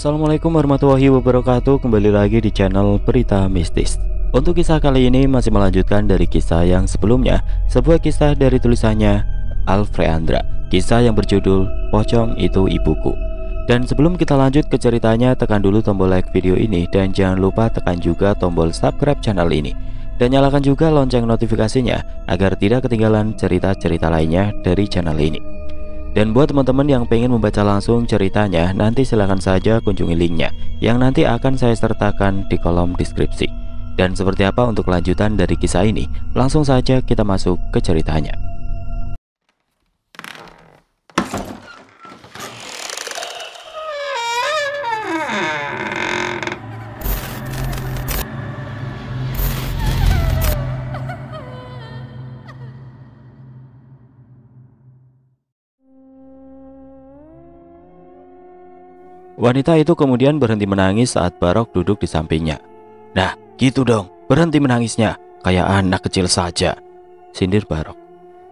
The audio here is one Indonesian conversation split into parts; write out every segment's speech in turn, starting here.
Assalamualaikum warahmatullahi wabarakatuh Kembali lagi di channel Berita Mistis Untuk kisah kali ini masih melanjutkan dari kisah yang sebelumnya Sebuah kisah dari tulisannya Alfreandra Kisah yang berjudul Pocong Itu Ibuku dan sebelum kita lanjut ke ceritanya, tekan dulu tombol like video ini dan jangan lupa tekan juga tombol subscribe channel ini. Dan nyalakan juga lonceng notifikasinya agar tidak ketinggalan cerita-cerita lainnya dari channel ini. Dan buat teman-teman yang pengen membaca langsung ceritanya, nanti silahkan saja kunjungi linknya, yang nanti akan saya sertakan di kolom deskripsi. Dan seperti apa untuk lanjutan dari kisah ini? Langsung saja kita masuk ke ceritanya. Wanita itu kemudian berhenti menangis saat Barok duduk di sampingnya. Nah, gitu dong, berhenti menangisnya, kayak anak kecil saja. Sindir Barok.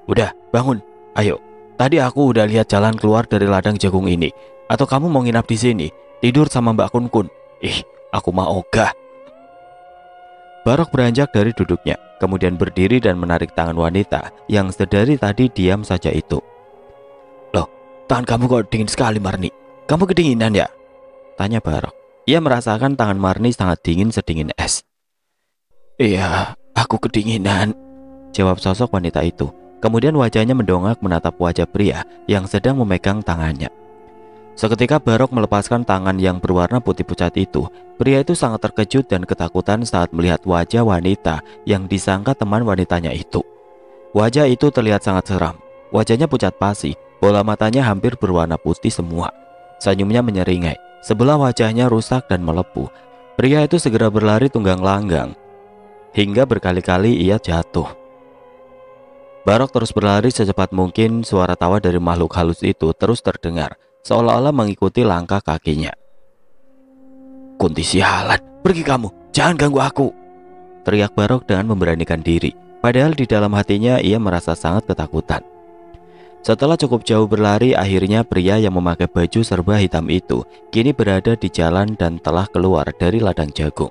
Udah, bangun, ayo. Tadi aku udah lihat jalan keluar dari ladang jagung ini. Atau kamu mau nginap di sini, tidur sama Mbak Kun Kun. Ih, aku mau ogah. Barok beranjak dari duduknya, kemudian berdiri dan menarik tangan wanita yang sedari tadi diam saja itu. Loh, tangan kamu kok dingin sekali Marni? Kamu kedinginan ya? Tanya Barok. Ia merasakan tangan Marni sangat dingin sedingin es. Iya, aku kedinginan. Jawab sosok wanita itu. Kemudian wajahnya mendongak menatap wajah pria yang sedang memegang tangannya. Seketika Barok melepaskan tangan yang berwarna putih pucat itu, pria itu sangat terkejut dan ketakutan saat melihat wajah wanita yang disangka teman wanitanya itu. Wajah itu terlihat sangat seram. Wajahnya pucat pasi, bola matanya hampir berwarna putih semua. Senyumnya menyeringai. Sebelah wajahnya rusak dan melepuh. Pria itu segera berlari tunggang langgang hingga berkali-kali ia jatuh. Barok terus berlari secepat mungkin, suara tawa dari makhluk halus itu terus terdengar, seolah-olah mengikuti langkah kakinya. Kunti sialan, pergi kamu, jangan ganggu aku. Teriak Barok dengan memberanikan diri, padahal di dalam hatinya ia merasa sangat ketakutan. Setelah cukup jauh berlari, akhirnya pria yang memakai baju serba hitam itu kini berada di jalan dan telah keluar dari ladang jagung.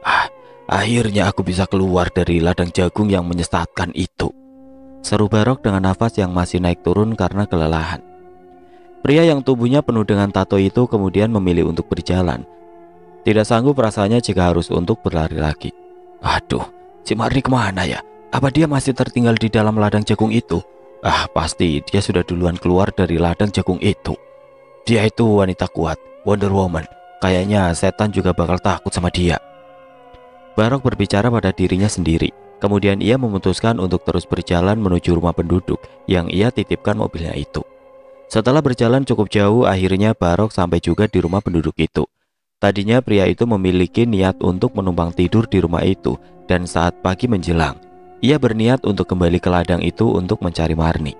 Ah, akhirnya aku bisa keluar dari ladang jagung yang menyesatkan itu. Seru Barok dengan nafas yang masih naik turun karena kelelahan. Pria yang tubuhnya penuh dengan tato itu kemudian memilih untuk berjalan. Tidak sanggup rasanya jika harus untuk berlari lagi. Aduh, si Marni kemana ya? Apa dia masih tertinggal di dalam ladang jagung itu? Ah, pasti dia sudah duluan keluar dari ladang jagung itu. Dia itu wanita kuat, Wonder Woman. Kayaknya setan juga bakal takut sama dia. Barok berbicara pada dirinya sendiri. Kemudian ia memutuskan untuk terus berjalan menuju rumah penduduk yang ia titipkan mobilnya itu. Setelah berjalan cukup jauh, akhirnya Barok sampai juga di rumah penduduk itu. Tadinya pria itu memiliki niat untuk menumpang tidur di rumah itu dan saat pagi menjelang, ia berniat untuk kembali ke ladang itu untuk mencari Marni.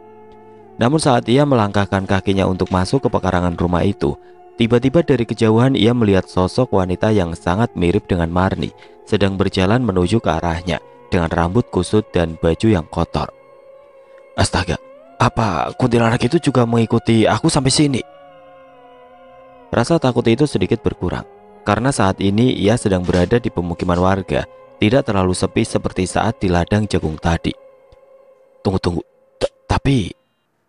Namun saat ia melangkahkan kakinya untuk masuk ke pekarangan rumah itu, tiba-tiba dari kejauhan ia melihat sosok wanita yang sangat mirip dengan Marni sedang berjalan menuju ke arahnya dengan rambut kusut dan baju yang kotor. Astaga, apa kuntilanak itu juga mengikuti aku sampai sini? Rasa takut itu sedikit berkurang karena saat ini ia sedang berada di pemukiman warga tidak terlalu sepi seperti saat di ladang jagung tadi. Tunggu-tunggu, tapi...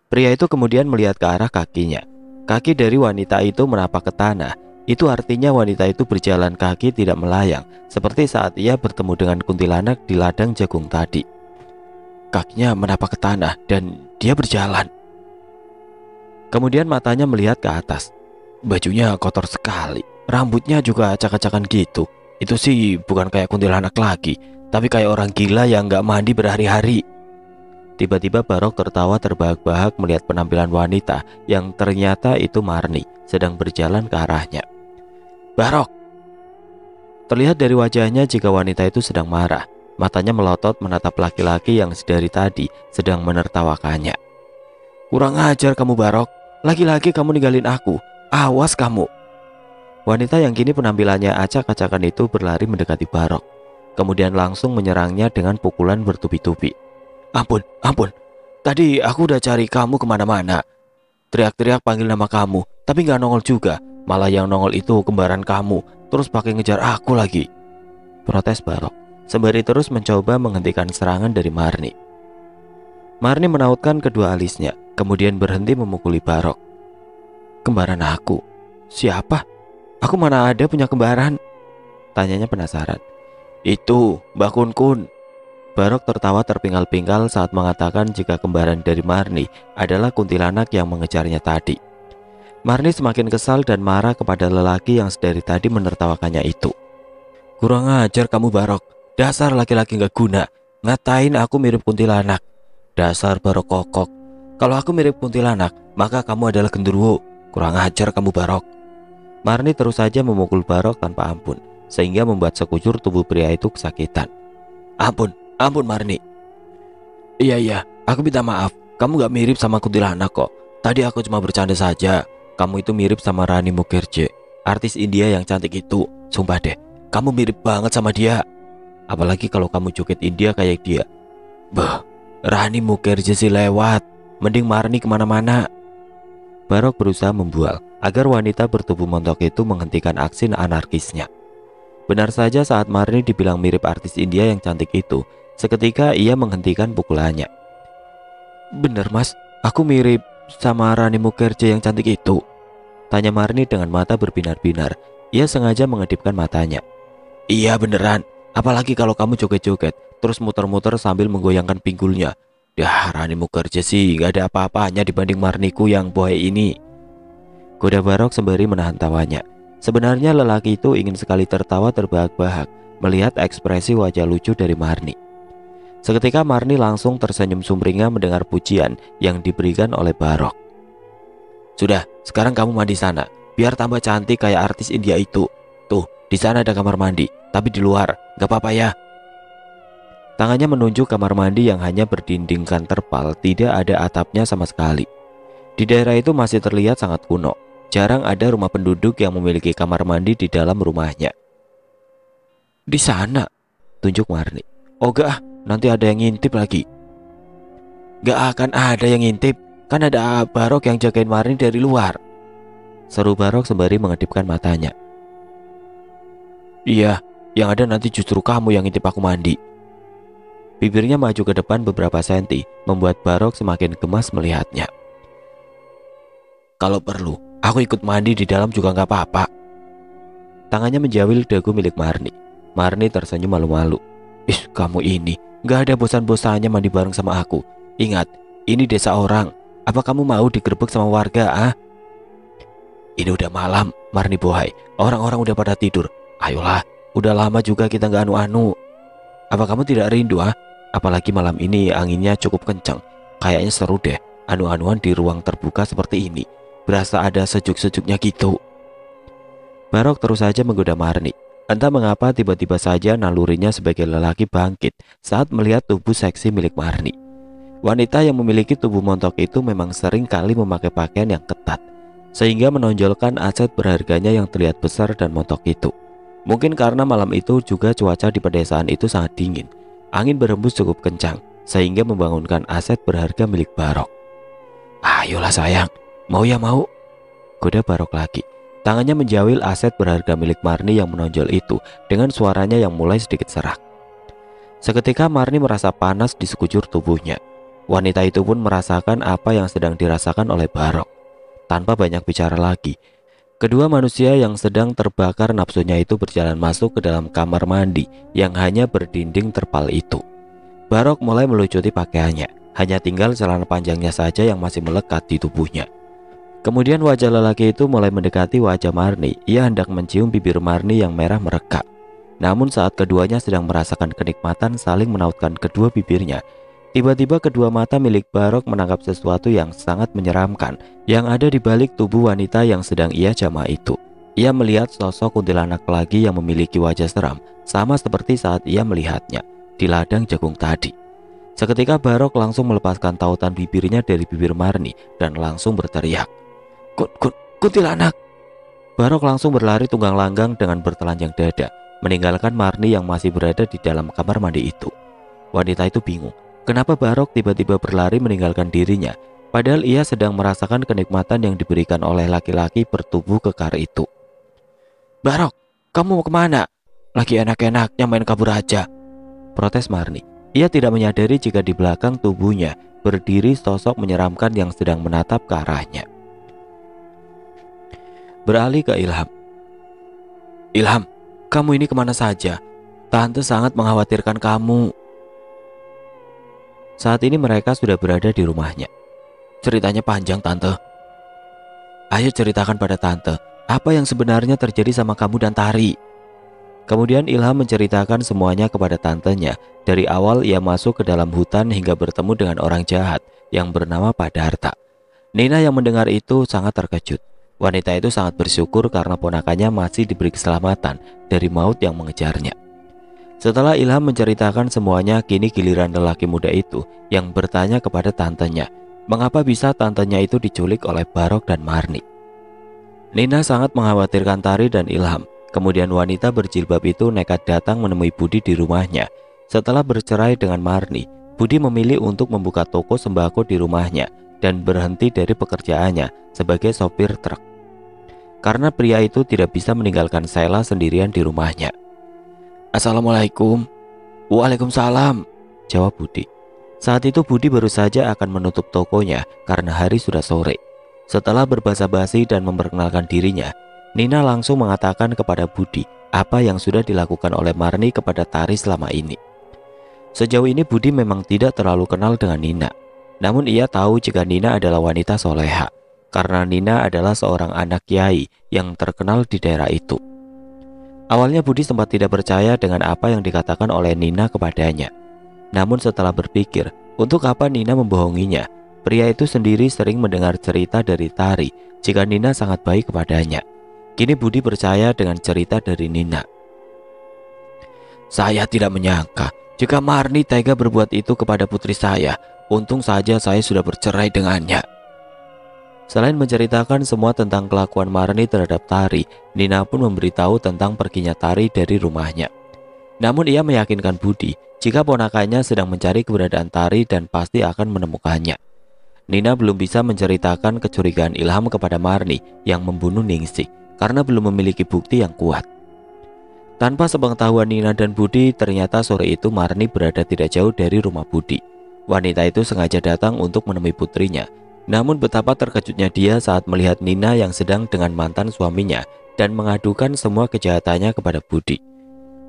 Pria itu kemudian melihat ke arah kakinya. Kaki dari wanita itu menapak ke tanah. Itu artinya wanita itu berjalan kaki tidak melayang, seperti saat ia bertemu dengan kuntilanak di ladang jagung tadi. Kakinya menapak ke tanah dan dia berjalan. Kemudian matanya melihat ke atas. Bajunya kotor sekali, rambutnya juga acak-acakan gitu. Itu sih bukan kayak kuntilanak lagi, tapi kayak orang gila yang gak mandi berhari-hari. Tiba-tiba Barok tertawa terbahak-bahak melihat penampilan wanita yang ternyata itu Marni sedang berjalan ke arahnya. Barok! Terlihat dari wajahnya jika wanita itu sedang marah. Matanya melotot menatap laki-laki yang sedari tadi sedang menertawakannya. Kurang ajar kamu Barok, laki-laki kamu ninggalin aku, awas kamu. Wanita yang kini penampilannya acak-acakan itu berlari mendekati Barok, kemudian langsung menyerangnya dengan pukulan bertubi-tubi. Ampun, ampun, tadi aku udah cari kamu kemana-mana. Teriak-teriak panggil nama kamu, tapi gak nongol juga. Malah yang nongol itu kembaran kamu, terus pakai ngejar aku lagi. Protes Barok, sembari terus mencoba menghentikan serangan dari Marni. Marni menautkan kedua alisnya, kemudian berhenti memukuli Barok. Kembaran aku? Siapa? Aku mana ada punya kembaran? Tanyanya penasaran. Itu, Mbak Kun Kun. Barok tertawa terpingal-pingal saat mengatakan jika kembaran dari Marni adalah kuntilanak yang mengejarnya tadi. Marni semakin kesal dan marah kepada lelaki yang sedari tadi menertawakannya itu. Kurang ajar kamu Barok, dasar laki-laki gak guna, ngatain aku mirip kuntilanak. Dasar Barok kokok, kalau aku mirip kuntilanak, maka kamu adalah genderuwo. Kurang ajar kamu Barok. Marni terus saja memukul Barok tanpa ampun, sehingga membuat sekujur tubuh pria itu kesakitan. Ampun, ampun Marni. Iya iya, aku minta maaf. Kamu gak mirip sama kuntilanak kok. Tadi aku cuma bercanda saja. Kamu itu mirip sama Rani Mukherjee, artis India yang cantik itu. Sumpah deh, kamu mirip banget sama dia. Apalagi kalau kamu joget India kayak dia. Bah, Rani Mukherjee sih lewat. Mending Marni kemana-mana. Barok berusaha membual agar wanita bertubuh montok itu menghentikan aksi anarkisnya. Benar saja saat Marni dibilang mirip artis India yang cantik itu, seketika ia menghentikan pukulannya. Bener mas, aku mirip sama Rani Mukherjee yang cantik itu. Tanya Marni dengan mata berbinar-binar. Ia sengaja mengedipkan matanya. Iya beneran, apalagi kalau kamu joget-joget, terus muter-muter sambil menggoyangkan pinggulnya. Dah Rani kerja sih gak ada apa-apanya dibanding Marniku yang buaya ini Kuda Barok sembari menahan tawanya Sebenarnya lelaki itu ingin sekali tertawa terbahak-bahak Melihat ekspresi wajah lucu dari Marni Seketika Marni langsung tersenyum sumringah mendengar pujian yang diberikan oleh Barok Sudah, sekarang kamu mandi sana Biar tambah cantik kayak artis India itu Tuh, di sana ada kamar mandi Tapi di luar, gak apa-apa ya Tangannya menunjuk kamar mandi yang hanya berdindingkan terpal, tidak ada atapnya sama sekali. Di daerah itu masih terlihat sangat kuno. Jarang ada rumah penduduk yang memiliki kamar mandi di dalam rumahnya. Di sana, tunjuk Marni. Oh nanti ada yang ngintip lagi. Gak akan ada yang ngintip, kan ada Barok yang jagain Marni dari luar. Seru Barok sembari mengedipkan matanya. Iya, yang ada nanti justru kamu yang ngintip aku mandi. Bibirnya maju ke depan beberapa senti, membuat Barok semakin gemas melihatnya. Kalau perlu, aku ikut mandi di dalam juga nggak apa-apa. Tangannya menjawil dagu milik Marni. Marni tersenyum malu-malu. Ih, kamu ini, nggak ada bosan-bosannya mandi bareng sama aku. Ingat, ini desa orang. Apa kamu mau digerebek sama warga, ah? Ini udah malam, Marni Bohai. Orang-orang udah pada tidur. Ayolah, udah lama juga kita nggak anu-anu. Apa kamu tidak rindu, ah? Apalagi malam ini anginnya cukup kencang. Kayaknya seru deh, anu-anuan di ruang terbuka seperti ini. Berasa ada sejuk-sejuknya gitu. Barok terus saja menggoda Marni. Entah mengapa tiba-tiba saja nalurinya sebagai lelaki bangkit saat melihat tubuh seksi milik Marni. Wanita yang memiliki tubuh montok itu memang sering kali memakai pakaian yang ketat, sehingga menonjolkan aset berharganya yang terlihat besar dan montok itu. Mungkin karena malam itu juga cuaca di pedesaan itu sangat dingin, Angin berhembus cukup kencang sehingga membangunkan aset berharga milik Barok. Ayolah sayang, mau ya mau. Goda Barok lagi. Tangannya menjawil aset berharga milik Marni yang menonjol itu dengan suaranya yang mulai sedikit serak. Seketika Marni merasa panas di sekujur tubuhnya. Wanita itu pun merasakan apa yang sedang dirasakan oleh Barok. Tanpa banyak bicara lagi, Kedua manusia yang sedang terbakar nafsunya itu berjalan masuk ke dalam kamar mandi yang hanya berdinding terpal itu. Barok mulai melucuti pakaiannya, hanya tinggal celana panjangnya saja yang masih melekat di tubuhnya. Kemudian wajah lelaki itu mulai mendekati wajah Marni. Ia hendak mencium bibir Marni yang merah merekat. Namun saat keduanya sedang merasakan kenikmatan saling menautkan kedua bibirnya, Tiba-tiba kedua mata milik Barok menangkap sesuatu yang sangat menyeramkan yang ada di balik tubuh wanita yang sedang ia jamah itu. Ia melihat sosok kuntilanak lagi yang memiliki wajah seram, sama seperti saat ia melihatnya di ladang jagung tadi. Seketika Barok langsung melepaskan tautan bibirnya dari bibir Marni dan langsung berteriak, Kut kut, kuntilanak!" Barok langsung berlari tunggang langgang dengan bertelanjang dada, meninggalkan Marni yang masih berada di dalam kamar mandi itu. Wanita itu bingung Kenapa Barok tiba-tiba berlari meninggalkan dirinya, padahal ia sedang merasakan kenikmatan yang diberikan oleh laki-laki bertubuh kekar itu. Barok, kamu mau kemana? Lagi enak enak main kabur aja. Protes Marni. Ia tidak menyadari jika di belakang tubuhnya berdiri sosok menyeramkan yang sedang menatap ke arahnya. Beralih ke Ilham. Ilham, kamu ini kemana saja? Tante sangat mengkhawatirkan kamu. Saat ini mereka sudah berada di rumahnya. Ceritanya panjang, Tante. Ayo ceritakan pada Tante, apa yang sebenarnya terjadi sama kamu dan Tari? Kemudian Ilham menceritakan semuanya kepada tantenya. Dari awal ia masuk ke dalam hutan hingga bertemu dengan orang jahat yang bernama Padarta. Nina yang mendengar itu sangat terkejut. Wanita itu sangat bersyukur karena ponakannya masih diberi keselamatan dari maut yang mengejarnya. Setelah Ilham menceritakan semuanya, kini giliran lelaki muda itu yang bertanya kepada tantenya, mengapa bisa tantenya itu diculik oleh Barok dan Marni. Nina sangat mengkhawatirkan Tari dan Ilham. Kemudian wanita berjilbab itu nekat datang menemui Budi di rumahnya. Setelah bercerai dengan Marni, Budi memilih untuk membuka toko sembako di rumahnya dan berhenti dari pekerjaannya sebagai sopir truk. Karena pria itu tidak bisa meninggalkan Sela sendirian di rumahnya. Assalamualaikum. Waalaikumsalam, jawab Budi. Saat itu Budi baru saja akan menutup tokonya karena hari sudah sore. Setelah berbasa-basi dan memperkenalkan dirinya, Nina langsung mengatakan kepada Budi apa yang sudah dilakukan oleh Marni kepada Tari selama ini. Sejauh ini Budi memang tidak terlalu kenal dengan Nina. Namun ia tahu jika Nina adalah wanita soleha, karena Nina adalah seorang anak kiai yang terkenal di daerah itu. Awalnya Budi sempat tidak percaya dengan apa yang dikatakan oleh Nina kepadanya. Namun setelah berpikir, untuk apa Nina membohonginya? Pria itu sendiri sering mendengar cerita dari Tari jika Nina sangat baik kepadanya. Kini Budi percaya dengan cerita dari Nina. Saya tidak menyangka jika Marni tega berbuat itu kepada putri saya. Untung saja saya sudah bercerai dengannya. Selain menceritakan semua tentang kelakuan Marni terhadap Tari, Nina pun memberitahu tentang perginya Tari dari rumahnya. Namun ia meyakinkan Budi jika ponakannya sedang mencari keberadaan Tari dan pasti akan menemukannya. Nina belum bisa menceritakan kecurigaan Ilham kepada Marni yang membunuh Ningsi karena belum memiliki bukti yang kuat. Tanpa sepengetahuan Nina dan Budi, ternyata sore itu Marni berada tidak jauh dari rumah Budi. Wanita itu sengaja datang untuk menemui putrinya namun betapa terkejutnya dia saat melihat Nina yang sedang dengan mantan suaminya dan mengadukan semua kejahatannya kepada Budi.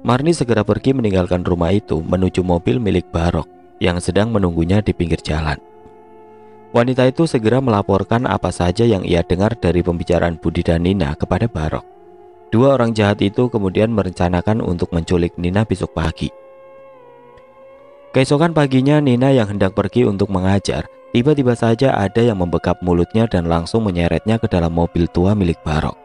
Marni segera pergi meninggalkan rumah itu menuju mobil milik Barok yang sedang menunggunya di pinggir jalan. Wanita itu segera melaporkan apa saja yang ia dengar dari pembicaraan Budi dan Nina kepada Barok. Dua orang jahat itu kemudian merencanakan untuk menculik Nina besok pagi. Keesokan paginya Nina yang hendak pergi untuk mengajar Tiba-tiba saja ada yang membekap mulutnya dan langsung menyeretnya ke dalam mobil tua milik Barok.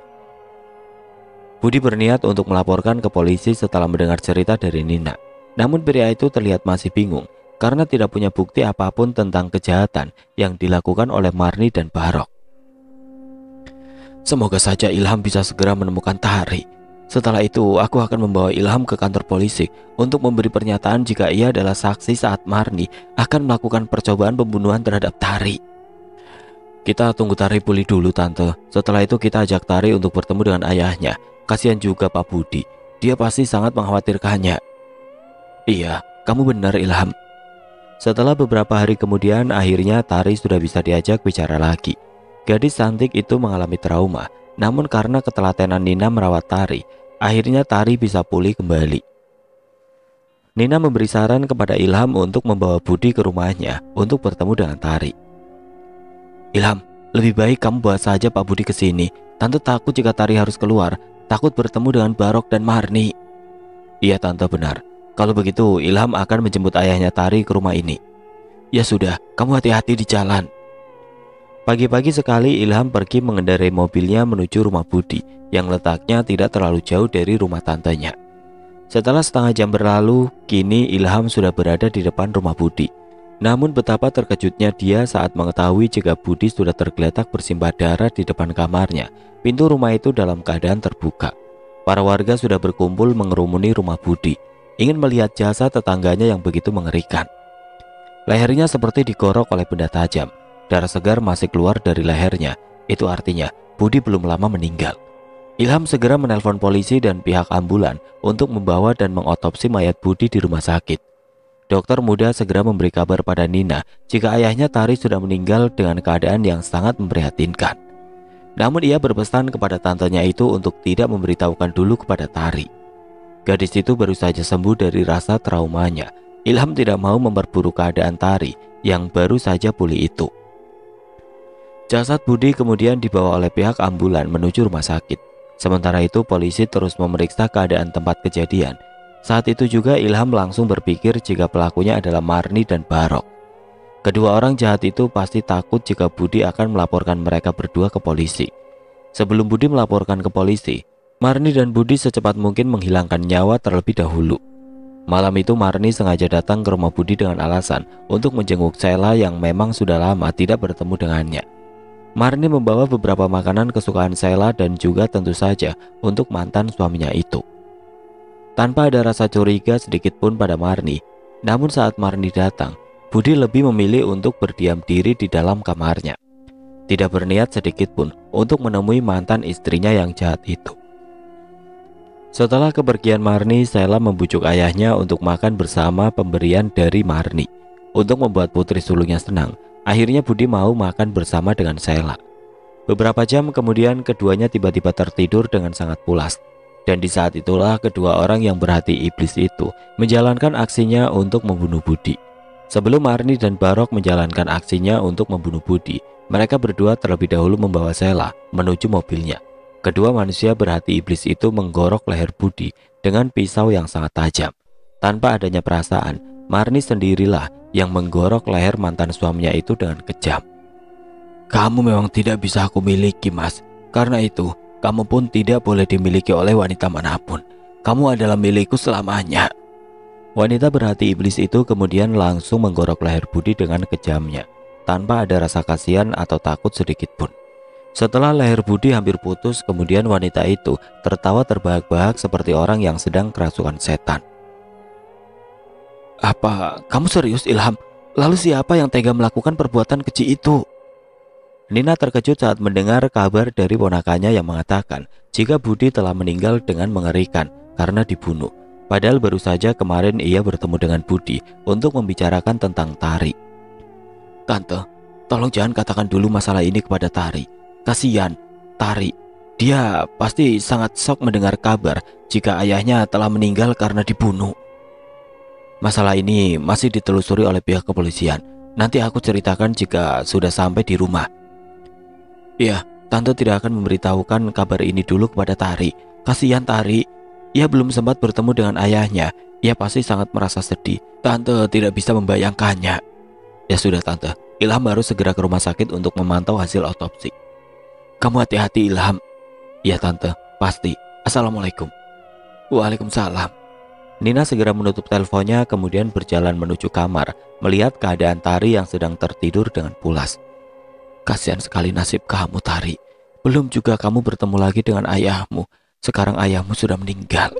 Budi berniat untuk melaporkan ke polisi setelah mendengar cerita dari Nina. Namun pria itu terlihat masih bingung karena tidak punya bukti apapun tentang kejahatan yang dilakukan oleh Marni dan Barok. Semoga saja Ilham bisa segera menemukan Tari. Setelah itu, aku akan membawa Ilham ke kantor polisi untuk memberi pernyataan jika ia adalah saksi saat Marni akan melakukan percobaan pembunuhan terhadap Tari. Kita tunggu Tari pulih dulu, Tante. Setelah itu kita ajak Tari untuk bertemu dengan ayahnya. Kasihan juga Pak Budi. Dia pasti sangat mengkhawatirkannya. Iya, kamu benar, Ilham. Setelah beberapa hari kemudian, akhirnya Tari sudah bisa diajak bicara lagi. Gadis cantik itu mengalami trauma, namun karena ketelatenan Nina merawat Tari, Akhirnya Tari bisa pulih kembali. Nina memberi saran kepada Ilham untuk membawa Budi ke rumahnya untuk bertemu dengan Tari. Ilham, lebih baik kamu bawa saja Pak Budi ke sini. Tante takut jika Tari harus keluar, takut bertemu dengan Barok dan Marni. Iya Tante benar. Kalau begitu Ilham akan menjemput ayahnya Tari ke rumah ini. Ya sudah, kamu hati-hati di jalan. Pagi-pagi sekali Ilham pergi mengendarai mobilnya menuju rumah Budi yang letaknya tidak terlalu jauh dari rumah tantenya. Setelah setengah jam berlalu, kini Ilham sudah berada di depan rumah Budi. Namun betapa terkejutnya dia saat mengetahui jika Budi sudah tergeletak bersimbah darah di depan kamarnya. Pintu rumah itu dalam keadaan terbuka. Para warga sudah berkumpul mengerumuni rumah Budi, ingin melihat jasa tetangganya yang begitu mengerikan. Lehernya seperti digorok oleh benda tajam. Darah segar masih keluar dari lehernya. Itu artinya Budi belum lama meninggal. Ilham segera menelpon polisi dan pihak ambulan untuk membawa dan mengotopsi mayat Budi di rumah sakit. Dokter muda segera memberi kabar pada Nina jika ayahnya Tari sudah meninggal dengan keadaan yang sangat memprihatinkan. Namun ia berpesan kepada tantenya itu untuk tidak memberitahukan dulu kepada Tari. Gadis itu baru saja sembuh dari rasa traumanya. Ilham tidak mau memperburuk keadaan Tari yang baru saja pulih itu. Jasad Budi kemudian dibawa oleh pihak ambulan menuju rumah sakit. Sementara itu polisi terus memeriksa keadaan tempat kejadian. Saat itu juga Ilham langsung berpikir jika pelakunya adalah Marni dan Barok. Kedua orang jahat itu pasti takut jika Budi akan melaporkan mereka berdua ke polisi. Sebelum Budi melaporkan ke polisi, Marni dan Budi secepat mungkin menghilangkan nyawa terlebih dahulu. Malam itu Marni sengaja datang ke rumah Budi dengan alasan untuk menjenguk Sela yang memang sudah lama tidak bertemu dengannya. Marni membawa beberapa makanan kesukaan Sela dan juga tentu saja untuk mantan suaminya itu. Tanpa ada rasa curiga sedikit pun pada Marni, namun saat Marni datang, Budi lebih memilih untuk berdiam diri di dalam kamarnya. Tidak berniat sedikit pun untuk menemui mantan istrinya yang jahat itu. Setelah kepergian Marni, Sela membujuk ayahnya untuk makan bersama pemberian dari Marni untuk membuat putri sulungnya senang Akhirnya Budi mau makan bersama dengan Sela. Beberapa jam kemudian keduanya tiba-tiba tertidur dengan sangat pulas. Dan di saat itulah kedua orang yang berhati iblis itu menjalankan aksinya untuk membunuh Budi. Sebelum Marni dan Barok menjalankan aksinya untuk membunuh Budi, mereka berdua terlebih dahulu membawa Sela menuju mobilnya. Kedua manusia berhati iblis itu menggorok leher Budi dengan pisau yang sangat tajam. Tanpa adanya perasaan, Marni sendirilah yang menggorok leher mantan suaminya itu dengan kejam. Kamu memang tidak bisa aku miliki, Mas. Karena itu, kamu pun tidak boleh dimiliki oleh wanita manapun. Kamu adalah milikku selamanya. Wanita berhati iblis itu kemudian langsung menggorok leher Budi dengan kejamnya, tanpa ada rasa kasihan atau takut sedikit pun. Setelah leher Budi hampir putus, kemudian wanita itu tertawa terbahak-bahak seperti orang yang sedang kerasukan setan. Apa kamu serius Ilham? Lalu siapa yang tega melakukan perbuatan keji itu? Nina terkejut saat mendengar kabar dari ponakannya yang mengatakan jika Budi telah meninggal dengan mengerikan karena dibunuh. Padahal baru saja kemarin ia bertemu dengan Budi untuk membicarakan tentang Tari. Tante, tolong jangan katakan dulu masalah ini kepada Tari. Kasihan, Tari. Dia pasti sangat sok mendengar kabar jika ayahnya telah meninggal karena dibunuh. Masalah ini masih ditelusuri oleh pihak kepolisian. Nanti aku ceritakan jika sudah sampai di rumah. Ya, Tante tidak akan memberitahukan kabar ini dulu kepada Tari. Kasihan Tari, ia belum sempat bertemu dengan ayahnya. Ia pasti sangat merasa sedih. Tante tidak bisa membayangkannya. Ya sudah Tante, Ilham harus segera ke rumah sakit untuk memantau hasil otopsi. Kamu hati-hati Ilham. Ya, Tante, pasti. Assalamualaikum. Waalaikumsalam. Nina segera menutup teleponnya kemudian berjalan menuju kamar, melihat keadaan Tari yang sedang tertidur dengan pulas. Kasihan sekali nasib kamu, Tari. Belum juga kamu bertemu lagi dengan ayahmu. Sekarang ayahmu sudah meninggal.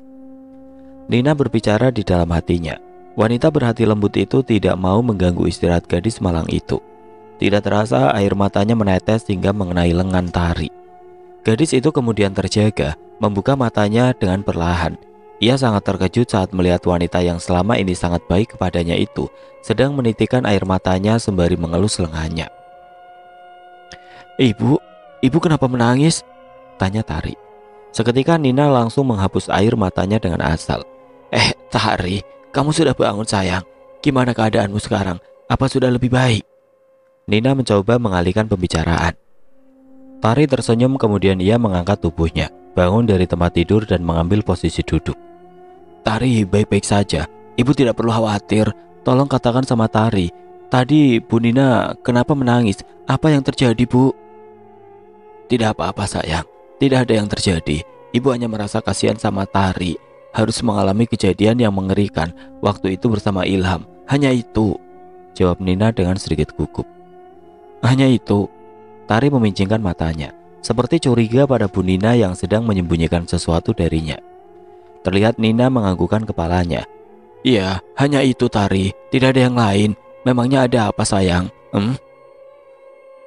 Nina berbicara di dalam hatinya. Wanita berhati lembut itu tidak mau mengganggu istirahat gadis malang itu. Tidak terasa air matanya menetes hingga mengenai lengan Tari. Gadis itu kemudian terjaga, membuka matanya dengan perlahan ia sangat terkejut saat melihat wanita yang selama ini sangat baik kepadanya itu sedang menitikkan air matanya sembari mengelus lengannya. Ibu, ibu kenapa menangis? Tanya Tari. Seketika Nina langsung menghapus air matanya dengan asal. Eh, Tari, kamu sudah bangun sayang. Gimana keadaanmu sekarang? Apa sudah lebih baik? Nina mencoba mengalihkan pembicaraan. Tari tersenyum kemudian ia mengangkat tubuhnya, bangun dari tempat tidur dan mengambil posisi duduk. Tari baik-baik saja. Ibu tidak perlu khawatir. Tolong katakan sama Tari. Tadi Bu Nina kenapa menangis? Apa yang terjadi Bu? Tidak apa-apa sayang. Tidak ada yang terjadi. Ibu hanya merasa kasihan sama Tari. Harus mengalami kejadian yang mengerikan waktu itu bersama Ilham. Hanya itu. Jawab Nina dengan sedikit gugup. Hanya itu. Tari memincingkan matanya. Seperti curiga pada Bu Nina yang sedang menyembunyikan sesuatu darinya. Terlihat Nina menganggukkan kepalanya. Iya, hanya itu Tari, tidak ada yang lain. Memangnya ada apa sayang? Hmm?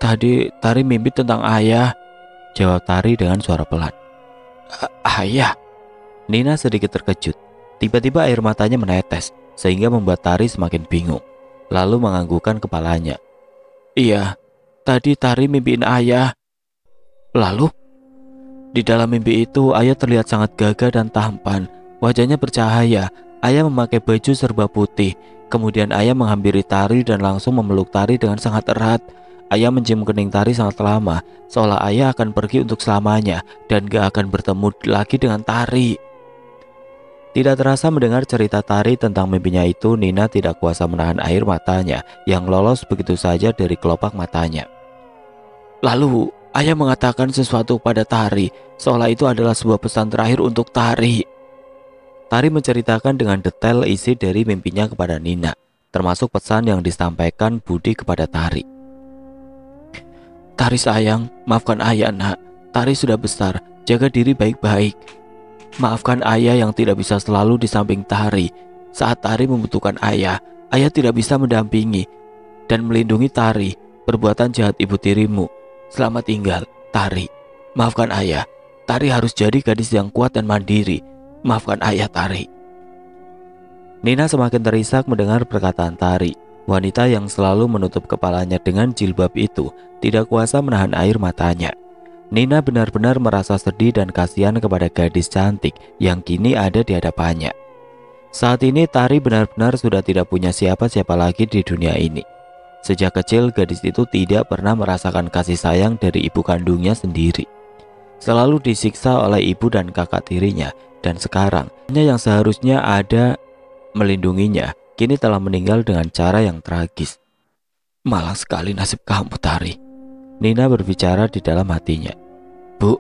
Tadi Tari mimpi tentang ayah, jawab Tari dengan suara pelan. Ayah? Nina sedikit terkejut. Tiba-tiba air matanya menetes, sehingga membuat Tari semakin bingung. Lalu menganggukkan kepalanya. Iya, tadi Tari mimpiin ayah. Lalu? Di dalam mimpi itu, Ayah terlihat sangat gagah dan tampan. Wajahnya bercahaya. Ayah memakai baju serba putih. Kemudian Ayah menghampiri Tari dan langsung memeluk Tari dengan sangat erat. Ayah mencium kening Tari sangat lama, seolah Ayah akan pergi untuk selamanya dan gak akan bertemu lagi dengan Tari. Tidak terasa mendengar cerita Tari tentang mimpinya itu, Nina tidak kuasa menahan air matanya yang lolos begitu saja dari kelopak matanya. Lalu, Ayah mengatakan sesuatu pada Tari, seolah itu adalah sebuah pesan terakhir untuk Tari. Tari menceritakan dengan detail isi dari mimpinya kepada Nina, termasuk pesan yang disampaikan Budi kepada Tari. Tari sayang, maafkan ayah nak. Tari sudah besar, jaga diri baik-baik. Maafkan ayah yang tidak bisa selalu di samping Tari. Saat Tari membutuhkan ayah, ayah tidak bisa mendampingi dan melindungi Tari, perbuatan jahat ibu tirimu. Selamat tinggal, Tari. Maafkan ayah, Tari harus jadi gadis yang kuat dan mandiri. Maafkan ayah Tari. Nina semakin terisak mendengar perkataan Tari. Wanita yang selalu menutup kepalanya dengan jilbab itu tidak kuasa menahan air matanya. Nina benar-benar merasa sedih dan kasihan kepada gadis cantik yang kini ada di hadapannya. Saat ini Tari benar-benar sudah tidak punya siapa-siapa lagi di dunia ini. Sejak kecil, gadis itu tidak pernah merasakan kasih sayang dari ibu kandungnya sendiri. Selalu disiksa oleh ibu dan kakak tirinya, dan sekarang, hanya yang seharusnya ada melindunginya, kini telah meninggal dengan cara yang tragis. Malang sekali nasib kamu, Tari. Nina berbicara di dalam hatinya. Bu,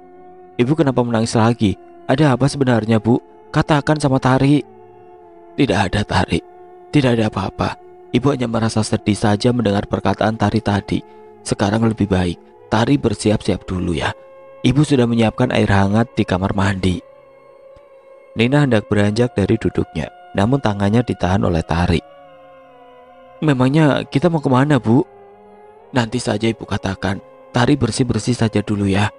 ibu kenapa menangis lagi? Ada apa sebenarnya, Bu? Katakan sama Tari. Tidak ada, Tari. Tidak ada apa-apa. Ibu hanya merasa sedih saja mendengar perkataan Tari tadi. Sekarang lebih baik, Tari bersiap-siap dulu ya. Ibu sudah menyiapkan air hangat di kamar mandi. Nina hendak beranjak dari duduknya, namun tangannya ditahan oleh Tari. Memangnya kita mau kemana, Bu? Nanti saja Ibu katakan, Tari bersih-bersih saja dulu ya.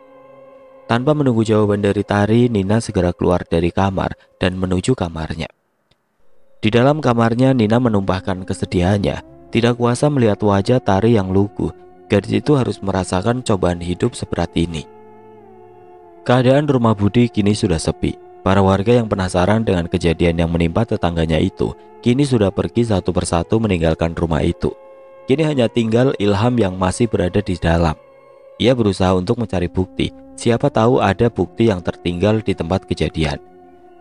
Tanpa menunggu jawaban dari Tari, Nina segera keluar dari kamar dan menuju kamarnya. Di dalam kamarnya Nina menumpahkan kesedihannya. Tidak kuasa melihat wajah Tari yang lugu. Gadis itu harus merasakan cobaan hidup seberat ini. Keadaan rumah Budi kini sudah sepi. Para warga yang penasaran dengan kejadian yang menimpa tetangganya itu, kini sudah pergi satu persatu meninggalkan rumah itu. Kini hanya tinggal Ilham yang masih berada di dalam. Ia berusaha untuk mencari bukti, siapa tahu ada bukti yang tertinggal di tempat kejadian.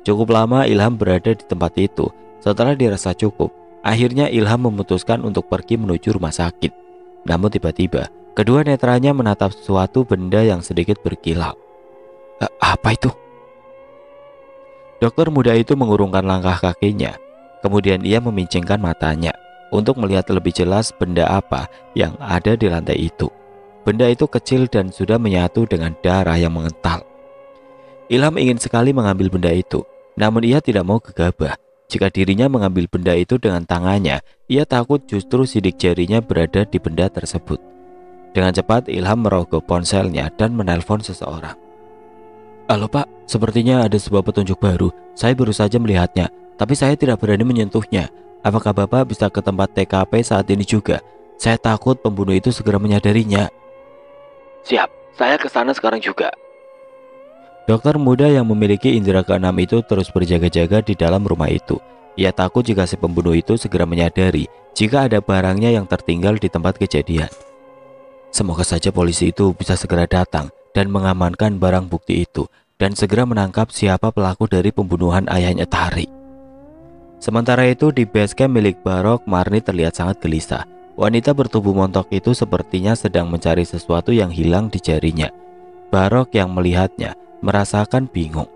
Cukup lama Ilham berada di tempat itu, setelah dirasa cukup, akhirnya Ilham memutuskan untuk pergi menuju rumah sakit. Namun tiba-tiba, kedua netranya menatap sesuatu benda yang sedikit berkilau. E, apa itu? Dokter muda itu mengurungkan langkah kakinya. Kemudian ia memincingkan matanya untuk melihat lebih jelas benda apa yang ada di lantai itu. Benda itu kecil dan sudah menyatu dengan darah yang mengental. Ilham ingin sekali mengambil benda itu, namun ia tidak mau gegabah jika dirinya mengambil benda itu dengan tangannya, ia takut justru sidik jarinya berada di benda tersebut. Dengan cepat, Ilham merogoh ponselnya dan menelpon seseorang. Halo pak, sepertinya ada sebuah petunjuk baru. Saya baru saja melihatnya, tapi saya tidak berani menyentuhnya. Apakah bapak bisa ke tempat TKP saat ini juga? Saya takut pembunuh itu segera menyadarinya. Siap, saya ke sana sekarang juga. Dokter muda yang memiliki indera keenam itu terus berjaga-jaga di dalam rumah itu. Ia takut jika si pembunuh itu segera menyadari jika ada barangnya yang tertinggal di tempat kejadian. Semoga saja polisi itu bisa segera datang dan mengamankan barang bukti itu dan segera menangkap siapa pelaku dari pembunuhan ayahnya Tari. Sementara itu di base camp milik Barok, Marni terlihat sangat gelisah. Wanita bertubuh montok itu sepertinya sedang mencari sesuatu yang hilang di jarinya. Barok yang melihatnya merasakan bingung.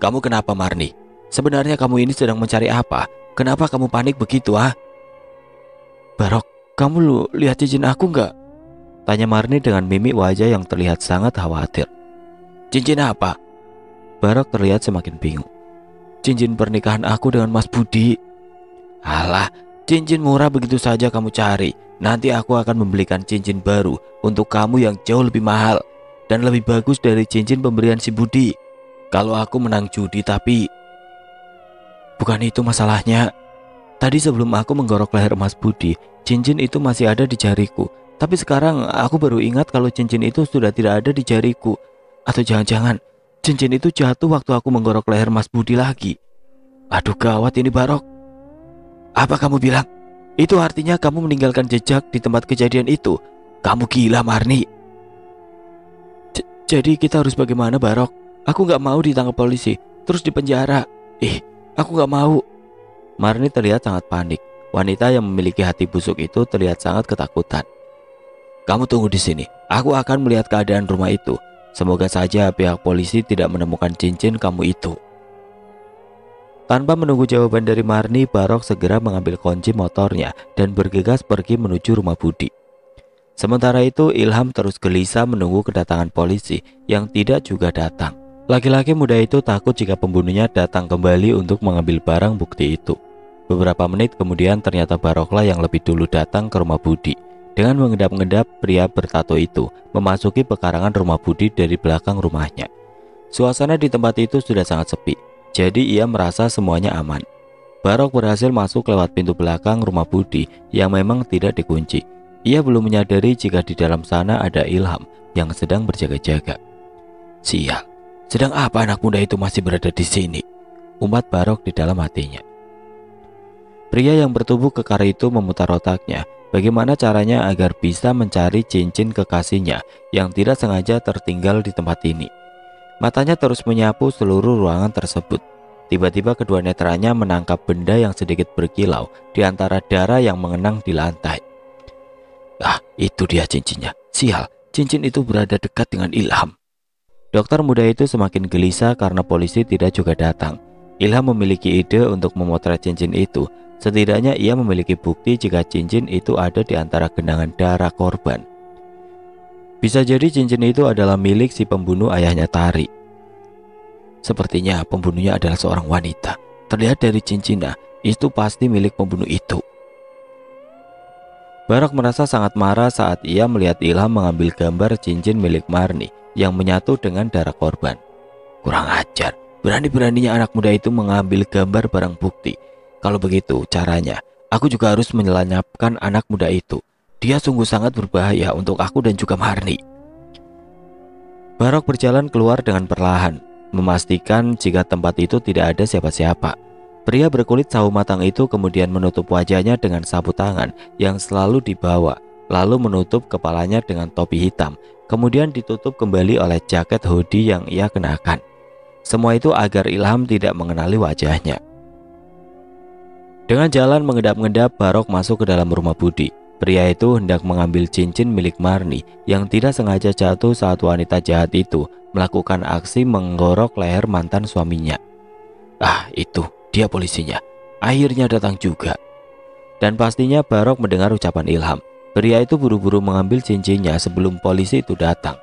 Kamu kenapa Marni? Sebenarnya kamu ini sedang mencari apa? Kenapa kamu panik begitu ah? Barok, kamu lu lihat cincin aku nggak? Tanya Marni dengan mimik wajah yang terlihat sangat khawatir. Cincin apa? Barok terlihat semakin bingung. Cincin pernikahan aku dengan Mas Budi. Alah, cincin murah begitu saja kamu cari. Nanti aku akan membelikan cincin baru untuk kamu yang jauh lebih mahal dan lebih bagus dari cincin pemberian si Budi. Kalau aku menang judi tapi bukan itu masalahnya. Tadi sebelum aku menggorok leher Mas Budi, cincin itu masih ada di jariku. Tapi sekarang aku baru ingat kalau cincin itu sudah tidak ada di jariku. Atau jangan-jangan cincin itu jatuh waktu aku menggorok leher Mas Budi lagi. Aduh gawat ini Barok. Apa kamu bilang? Itu artinya kamu meninggalkan jejak di tempat kejadian itu. Kamu gila Marni. Jadi kita harus bagaimana Barok? Aku nggak mau ditangkap polisi, terus dipenjara. Ih, aku nggak mau. Marni terlihat sangat panik. Wanita yang memiliki hati busuk itu terlihat sangat ketakutan. Kamu tunggu di sini. Aku akan melihat keadaan rumah itu. Semoga saja pihak polisi tidak menemukan cincin kamu itu. Tanpa menunggu jawaban dari Marni, Barok segera mengambil kunci motornya dan bergegas pergi menuju rumah Budi. Sementara itu, Ilham terus gelisah menunggu kedatangan polisi yang tidak juga datang. Laki-laki muda itu takut jika pembunuhnya datang kembali untuk mengambil barang bukti itu. Beberapa menit kemudian ternyata Baroklah yang lebih dulu datang ke rumah Budi. Dengan mengendap-endap pria bertato itu memasuki pekarangan rumah Budi dari belakang rumahnya. Suasana di tempat itu sudah sangat sepi, jadi ia merasa semuanya aman. Barok berhasil masuk lewat pintu belakang rumah Budi yang memang tidak dikunci ia belum menyadari jika di dalam sana ada Ilham yang sedang berjaga-jaga. Siang, sedang apa anak muda itu masih berada di sini? Umat Barok di dalam hatinya. Pria yang bertubuh kekar itu memutar otaknya bagaimana caranya agar bisa mencari cincin kekasihnya yang tidak sengaja tertinggal di tempat ini. Matanya terus menyapu seluruh ruangan tersebut. Tiba-tiba kedua netranya menangkap benda yang sedikit berkilau di antara darah yang mengenang di lantai. Ah, itu dia cincinnya. Sial, cincin itu berada dekat dengan Ilham. Dokter muda itu semakin gelisah karena polisi tidak juga datang. Ilham memiliki ide untuk memotret cincin itu. Setidaknya ia memiliki bukti jika cincin itu ada di antara genangan darah korban. Bisa jadi cincin itu adalah milik si pembunuh ayahnya Tari. Sepertinya pembunuhnya adalah seorang wanita. Terlihat dari cincinnya, itu pasti milik pembunuh itu. Barak merasa sangat marah saat ia melihat Ilham mengambil gambar cincin milik Marni yang menyatu dengan darah korban. Kurang ajar, berani-beraninya anak muda itu mengambil gambar barang bukti. Kalau begitu caranya, aku juga harus menyelanyapkan anak muda itu. Dia sungguh sangat berbahaya untuk aku dan juga Marni. Barok berjalan keluar dengan perlahan, memastikan jika tempat itu tidak ada siapa-siapa. Pria berkulit sawo matang itu kemudian menutup wajahnya dengan sapu tangan yang selalu dibawa, lalu menutup kepalanya dengan topi hitam, kemudian ditutup kembali oleh jaket hoodie yang ia kenakan. Semua itu agar Ilham tidak mengenali wajahnya. Dengan jalan mengedap-ngedap, Barok masuk ke dalam rumah Budi. Pria itu hendak mengambil cincin milik Marni yang tidak sengaja jatuh saat wanita jahat itu melakukan aksi menggorok leher mantan suaminya. Ah, itu, dia polisinya. Akhirnya datang juga. Dan pastinya Barok mendengar ucapan Ilham. Pria itu buru-buru mengambil cincinnya sebelum polisi itu datang.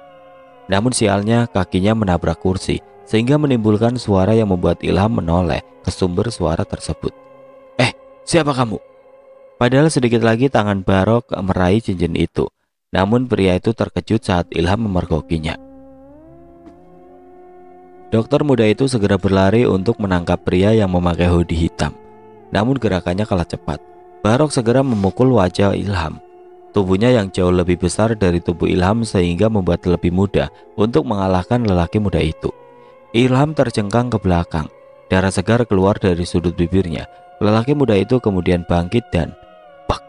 Namun sialnya kakinya menabrak kursi sehingga menimbulkan suara yang membuat Ilham menoleh ke sumber suara tersebut. Eh, siapa kamu? Padahal sedikit lagi tangan Barok meraih cincin itu. Namun pria itu terkejut saat Ilham memergokinya. Dokter muda itu segera berlari untuk menangkap pria yang memakai hoodie hitam. Namun gerakannya kalah cepat. Barok segera memukul wajah Ilham. Tubuhnya yang jauh lebih besar dari tubuh Ilham sehingga membuat lebih mudah untuk mengalahkan lelaki muda itu. Ilham terjengkang ke belakang. Darah segar keluar dari sudut bibirnya. Lelaki muda itu kemudian bangkit dan pak.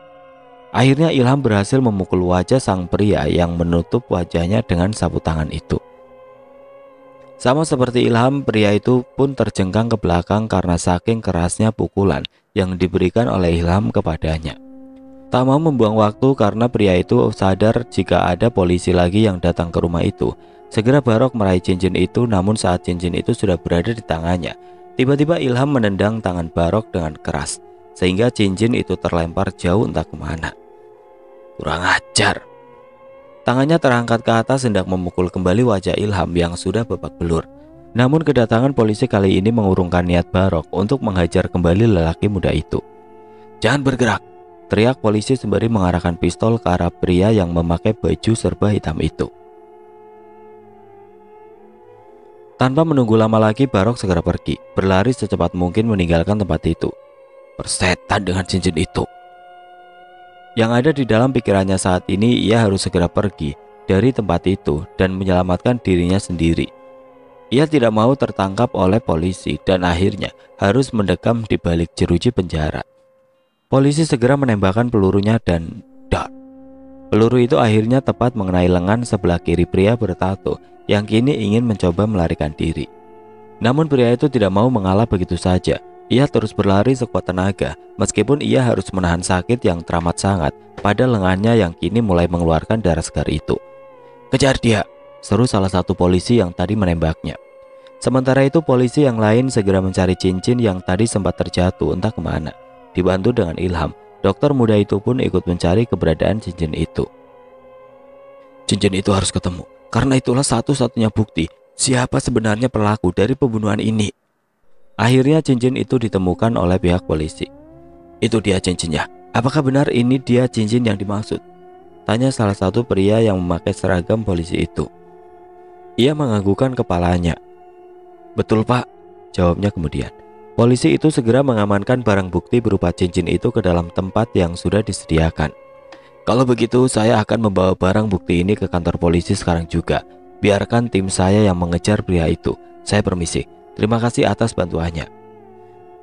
Akhirnya Ilham berhasil memukul wajah sang pria yang menutup wajahnya dengan sapu tangan itu. Sama seperti Ilham, pria itu pun terjengkang ke belakang karena saking kerasnya pukulan yang diberikan oleh Ilham kepadanya. Tak mau membuang waktu karena pria itu sadar jika ada polisi lagi yang datang ke rumah itu. Segera Barok meraih cincin itu namun saat cincin itu sudah berada di tangannya. Tiba-tiba Ilham menendang tangan Barok dengan keras sehingga cincin itu terlempar jauh entah kemana. Kurang ajar, Tangannya terangkat ke atas hendak memukul kembali wajah Ilham yang sudah babak belur. Namun kedatangan polisi kali ini mengurungkan niat Barok untuk menghajar kembali lelaki muda itu. Jangan bergerak, teriak polisi sembari mengarahkan pistol ke arah pria yang memakai baju serba hitam itu. Tanpa menunggu lama lagi, Barok segera pergi, berlari secepat mungkin meninggalkan tempat itu. Persetan dengan cincin itu, yang ada di dalam pikirannya saat ini ia harus segera pergi dari tempat itu dan menyelamatkan dirinya sendiri. Ia tidak mau tertangkap oleh polisi dan akhirnya harus mendekam di balik jeruji penjara. Polisi segera menembakkan pelurunya dan dot. Peluru itu akhirnya tepat mengenai lengan sebelah kiri pria bertato yang kini ingin mencoba melarikan diri. Namun pria itu tidak mau mengalah begitu saja ia terus berlari sekuat tenaga, meskipun ia harus menahan sakit yang teramat sangat pada lengannya yang kini mulai mengeluarkan darah segar itu. Kejar dia, seru salah satu polisi yang tadi menembaknya. Sementara itu polisi yang lain segera mencari cincin yang tadi sempat terjatuh entah kemana. Dibantu dengan Ilham, dokter muda itu pun ikut mencari keberadaan cincin itu. Cincin itu harus ketemu, karena itulah satu-satunya bukti siapa sebenarnya pelaku dari pembunuhan ini. Akhirnya cincin itu ditemukan oleh pihak polisi. Itu dia cincinnya. Apakah benar ini dia cincin yang dimaksud? Tanya salah satu pria yang memakai seragam polisi itu. Ia menganggukkan kepalanya. Betul pak, jawabnya kemudian. Polisi itu segera mengamankan barang bukti berupa cincin itu ke dalam tempat yang sudah disediakan. Kalau begitu, saya akan membawa barang bukti ini ke kantor polisi sekarang juga. Biarkan tim saya yang mengejar pria itu. Saya permisi. Terima kasih atas bantuannya.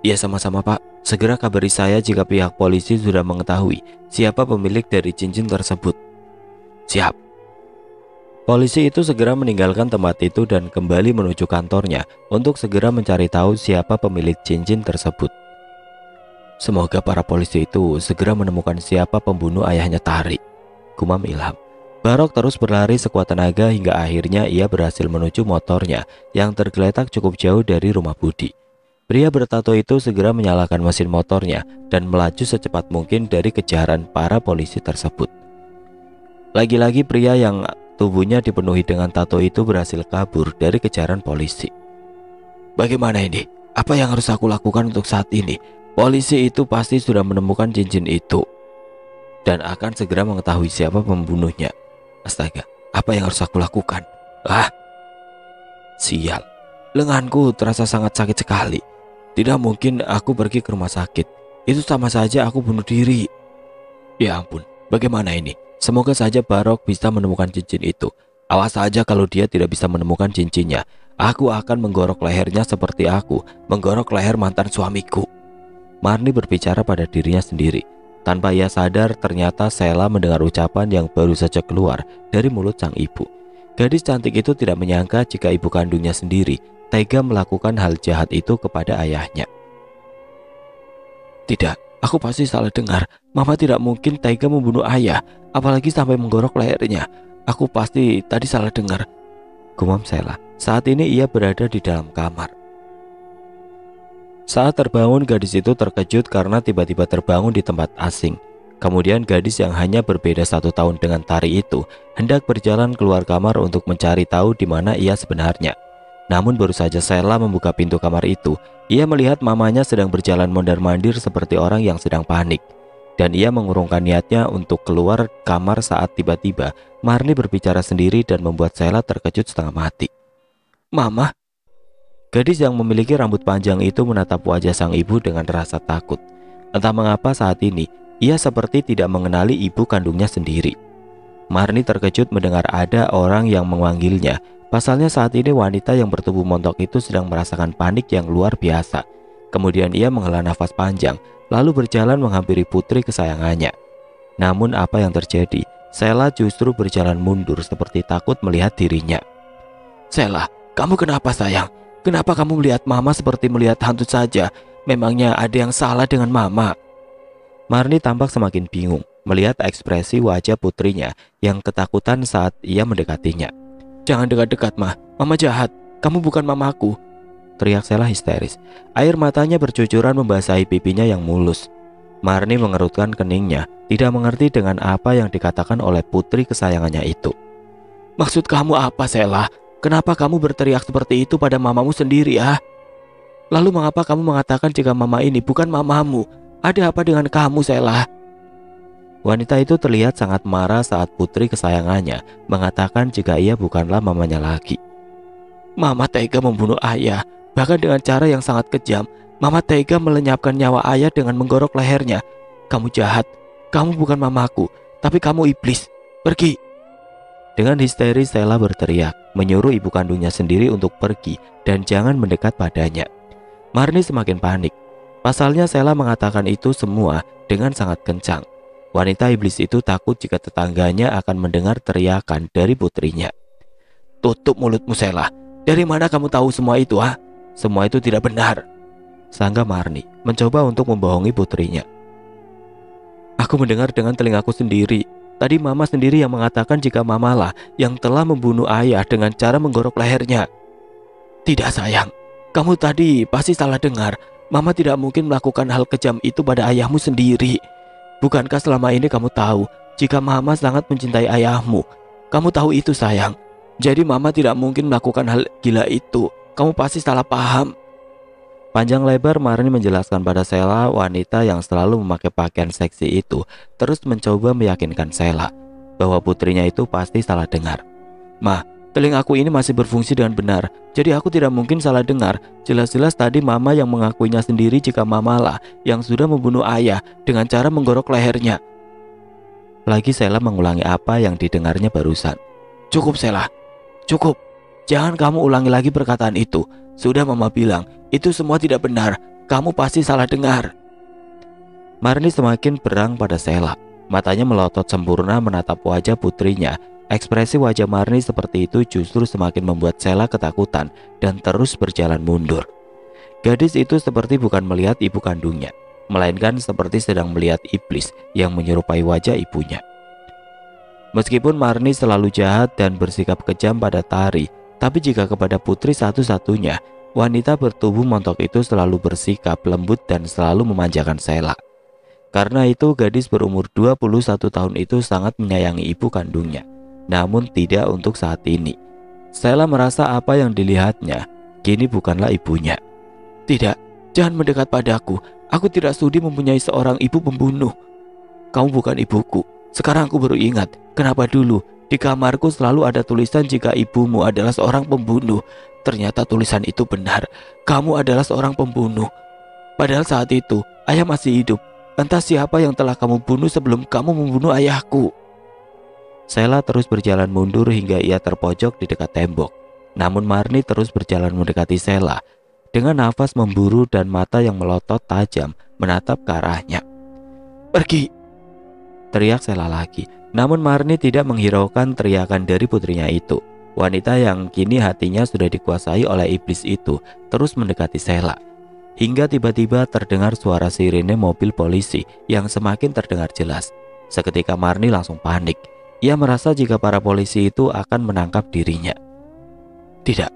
Ya sama-sama pak, segera kabari saya jika pihak polisi sudah mengetahui siapa pemilik dari cincin tersebut. Siap. Polisi itu segera meninggalkan tempat itu dan kembali menuju kantornya untuk segera mencari tahu siapa pemilik cincin tersebut. Semoga para polisi itu segera menemukan siapa pembunuh ayahnya Tari. Kumam Ilham. Barok terus berlari sekuat tenaga hingga akhirnya ia berhasil menuju motornya yang tergeletak cukup jauh dari rumah Budi. Pria bertato itu segera menyalakan mesin motornya dan melaju secepat mungkin dari kejaran para polisi tersebut. Lagi-lagi pria yang tubuhnya dipenuhi dengan tato itu berhasil kabur dari kejaran polisi. Bagaimana ini? Apa yang harus aku lakukan untuk saat ini? Polisi itu pasti sudah menemukan cincin itu dan akan segera mengetahui siapa pembunuhnya. Astaga, apa yang harus aku lakukan? Ah, sial. Lenganku terasa sangat sakit sekali. Tidak mungkin aku pergi ke rumah sakit. Itu sama saja aku bunuh diri. Ya ampun, bagaimana ini? Semoga saja Barok bisa menemukan cincin itu. Awas saja kalau dia tidak bisa menemukan cincinnya. Aku akan menggorok lehernya seperti aku menggorok leher mantan suamiku. Marni berbicara pada dirinya sendiri. Tanpa ia sadar, ternyata Sela mendengar ucapan yang baru saja keluar dari mulut sang ibu. Gadis cantik itu tidak menyangka jika ibu kandungnya sendiri tega melakukan hal jahat itu kepada ayahnya. Tidak, aku pasti salah dengar. Mama tidak mungkin tega membunuh ayah, apalagi sampai menggorok lehernya. Aku pasti tadi salah dengar. Gumam Sela. Saat ini ia berada di dalam kamar. Saat terbangun, gadis itu terkejut karena tiba-tiba terbangun di tempat asing. Kemudian gadis yang hanya berbeda satu tahun dengan Tari itu hendak berjalan keluar kamar untuk mencari tahu di mana ia sebenarnya. Namun baru saja Sela membuka pintu kamar itu, ia melihat mamanya sedang berjalan mondar-mandir seperti orang yang sedang panik. Dan ia mengurungkan niatnya untuk keluar kamar saat tiba-tiba Marni berbicara sendiri dan membuat Sela terkejut setengah mati. Mama, Gadis yang memiliki rambut panjang itu menatap wajah sang ibu dengan rasa takut. Entah mengapa saat ini, ia seperti tidak mengenali ibu kandungnya sendiri. Marni terkejut mendengar ada orang yang memanggilnya. Pasalnya saat ini wanita yang bertubuh montok itu sedang merasakan panik yang luar biasa. Kemudian ia menghela nafas panjang, lalu berjalan menghampiri putri kesayangannya. Namun apa yang terjadi? Sela justru berjalan mundur seperti takut melihat dirinya. "Sela, kamu kenapa sayang?" Kenapa kamu melihat mama seperti melihat hantu saja? Memangnya ada yang salah dengan mama? Marni tampak semakin bingung melihat ekspresi wajah putrinya yang ketakutan saat ia mendekatinya. Jangan dekat-dekat, Ma. Mama jahat. Kamu bukan mamaku. Teriak Sela histeris. Air matanya bercucuran membasahi pipinya yang mulus. Marni mengerutkan keningnya, tidak mengerti dengan apa yang dikatakan oleh putri kesayangannya itu. Maksud kamu apa, Sela? Kenapa kamu berteriak seperti itu pada mamamu sendiri ya? Lalu mengapa kamu mengatakan jika mama ini bukan mamamu? Ada apa dengan kamu, Sela? Wanita itu terlihat sangat marah saat putri kesayangannya mengatakan jika ia bukanlah mamanya lagi. Mama tega membunuh ayah, bahkan dengan cara yang sangat kejam. Mama tega melenyapkan nyawa ayah dengan menggorok lehernya. Kamu jahat. Kamu bukan mamaku, tapi kamu iblis. Pergi. Dengan histeris Stella berteriak, menyuruh ibu kandungnya sendiri untuk pergi dan jangan mendekat padanya. Marni semakin panik. Pasalnya Stella mengatakan itu semua dengan sangat kencang. Wanita iblis itu takut jika tetangganya akan mendengar teriakan dari putrinya. Tutup mulutmu Stella, dari mana kamu tahu semua itu ah? Semua itu tidak benar. Sangka Marni mencoba untuk membohongi putrinya. Aku mendengar dengan telingaku sendiri, Tadi mama sendiri yang mengatakan jika mamalah yang telah membunuh ayah dengan cara menggorok lehernya. Tidak sayang, kamu tadi pasti salah dengar. Mama tidak mungkin melakukan hal kejam itu pada ayahmu sendiri. Bukankah selama ini kamu tahu jika mama sangat mencintai ayahmu? Kamu tahu itu sayang. Jadi mama tidak mungkin melakukan hal gila itu. Kamu pasti salah paham. Panjang lebar Marni menjelaskan pada Sela wanita yang selalu memakai pakaian seksi itu terus mencoba meyakinkan Sela bahwa putrinya itu pasti salah dengar. Mah, telinga aku ini masih berfungsi dengan benar, jadi aku tidak mungkin salah dengar. Jelas-jelas tadi mama yang mengakuinya sendiri jika mamalah yang sudah membunuh ayah dengan cara menggorok lehernya. Lagi Sela mengulangi apa yang didengarnya barusan. Cukup Sela, cukup. Jangan kamu ulangi lagi perkataan itu. Sudah mama bilang, itu semua tidak benar. Kamu pasti salah dengar. Marni semakin berang pada Sela. Matanya melotot sempurna menatap wajah putrinya. Ekspresi wajah Marni seperti itu justru semakin membuat Sela ketakutan dan terus berjalan mundur. Gadis itu seperti bukan melihat ibu kandungnya, melainkan seperti sedang melihat iblis yang menyerupai wajah ibunya. Meskipun Marni selalu jahat dan bersikap kejam pada Tari, tapi jika kepada putri satu-satunya, wanita bertubuh montok itu selalu bersikap lembut dan selalu memanjakan Sela. Karena itu gadis berumur 21 tahun itu sangat menyayangi ibu kandungnya, namun tidak untuk saat ini. Sela merasa apa yang dilihatnya, kini bukanlah ibunya. Tidak, jangan mendekat padaku, aku tidak sudi mempunyai seorang ibu pembunuh. Kamu bukan ibuku, sekarang aku baru ingat, kenapa dulu di kamarku selalu ada tulisan jika ibumu adalah seorang pembunuh. Ternyata tulisan itu benar. Kamu adalah seorang pembunuh. Padahal saat itu ayah masih hidup. Entah siapa yang telah kamu bunuh sebelum kamu membunuh ayahku. Sela terus berjalan mundur hingga ia terpojok di dekat tembok. Namun Marni terus berjalan mendekati Sela dengan nafas memburu dan mata yang melotot tajam menatap ke arahnya. "Pergi!" teriak Sela lagi. Namun Marni tidak menghiraukan teriakan dari putrinya itu. Wanita yang kini hatinya sudah dikuasai oleh iblis itu terus mendekati Sela. Hingga tiba-tiba terdengar suara sirene mobil polisi yang semakin terdengar jelas. Seketika Marni langsung panik. Ia merasa jika para polisi itu akan menangkap dirinya. Tidak,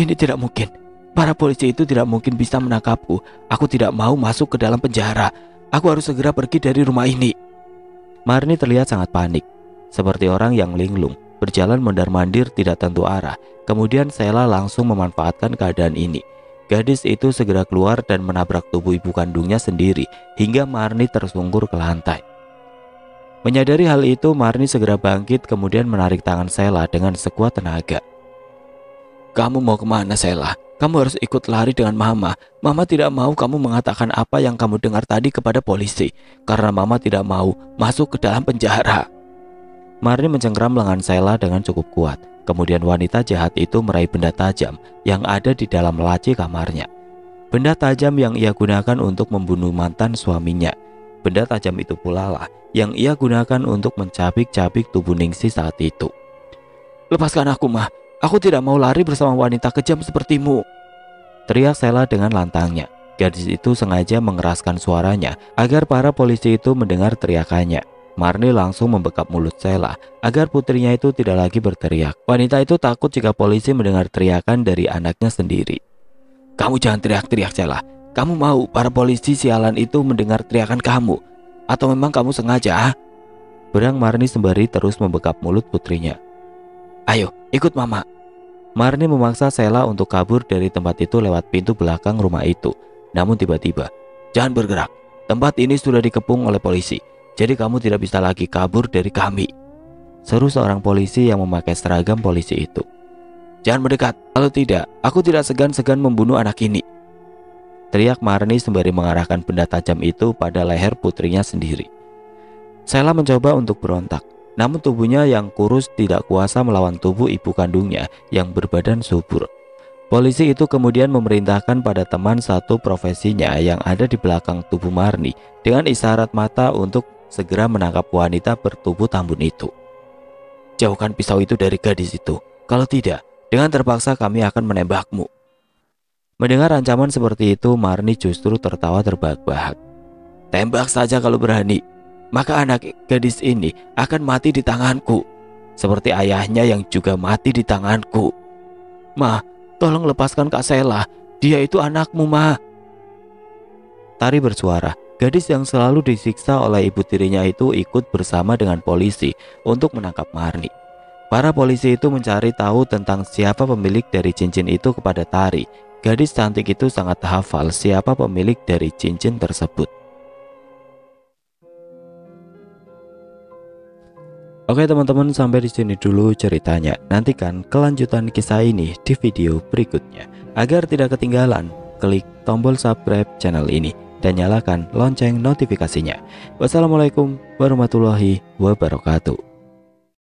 ini tidak mungkin. Para polisi itu tidak mungkin bisa menangkapku. Aku tidak mau masuk ke dalam penjara. Aku harus segera pergi dari rumah ini. Marni terlihat sangat panik, seperti orang yang linglung, berjalan mondar-mandir tidak tentu arah. Kemudian Sela langsung memanfaatkan keadaan ini. Gadis itu segera keluar dan menabrak tubuh ibu kandungnya sendiri hingga Marni tersungkur ke lantai. Menyadari hal itu, Marni segera bangkit kemudian menarik tangan Sela dengan sekuat tenaga. Kamu mau kemana, Sela? Kamu harus ikut lari dengan Mama. Mama tidak mau kamu mengatakan apa yang kamu dengar tadi kepada polisi, karena Mama tidak mau masuk ke dalam penjara. Marni mencengkram lengan Sela dengan cukup kuat. Kemudian wanita jahat itu meraih benda tajam yang ada di dalam laci kamarnya. Benda tajam yang ia gunakan untuk membunuh mantan suaminya. Benda tajam itu pula lah yang ia gunakan untuk mencabik-cabik tubuh Ningsi saat itu. Lepaskan aku, Ma. Aku tidak mau lari bersama wanita kejam sepertimu. Teriak Sela dengan lantangnya. Gadis itu sengaja mengeraskan suaranya agar para polisi itu mendengar teriakannya. Marni langsung membekap mulut Sela agar putrinya itu tidak lagi berteriak. Wanita itu takut jika polisi mendengar teriakan dari anaknya sendiri. Kamu jangan teriak-teriak Sela. Kamu mau para polisi sialan itu mendengar teriakan kamu? Atau memang kamu sengaja? Ah? Berang Marni sembari terus membekap mulut putrinya. Ayo, ikut mama. Marni memaksa Sela untuk kabur dari tempat itu lewat pintu belakang rumah itu. Namun tiba-tiba, jangan bergerak. Tempat ini sudah dikepung oleh polisi. Jadi kamu tidak bisa lagi kabur dari kami. Seru seorang polisi yang memakai seragam polisi itu. Jangan mendekat. Kalau tidak, aku tidak segan-segan membunuh anak ini. Teriak Marni sembari mengarahkan benda tajam itu pada leher putrinya sendiri. Sela mencoba untuk berontak, namun tubuhnya yang kurus tidak kuasa melawan tubuh ibu kandungnya yang berbadan subur. Polisi itu kemudian memerintahkan pada teman satu profesinya yang ada di belakang tubuh Marni dengan isyarat mata untuk segera menangkap wanita bertubuh tambun itu. Jauhkan pisau itu dari gadis itu. Kalau tidak, dengan terpaksa kami akan menembakmu. Mendengar ancaman seperti itu, Marni justru tertawa terbahak-bahak. Tembak saja kalau berani, maka anak gadis ini akan mati di tanganku, seperti ayahnya yang juga mati di tanganku. Ma, tolong lepaskan Kak Sela, dia itu anakmu, Ma. Tari bersuara, gadis yang selalu disiksa oleh ibu tirinya itu ikut bersama dengan polisi untuk menangkap Marni. Para polisi itu mencari tahu tentang siapa pemilik dari cincin itu kepada Tari. Gadis cantik itu sangat hafal siapa pemilik dari cincin tersebut. Oke teman-teman sampai di sini dulu ceritanya. Nantikan kelanjutan kisah ini di video berikutnya. Agar tidak ketinggalan, klik tombol subscribe channel ini dan nyalakan lonceng notifikasinya. Wassalamualaikum warahmatullahi wabarakatuh.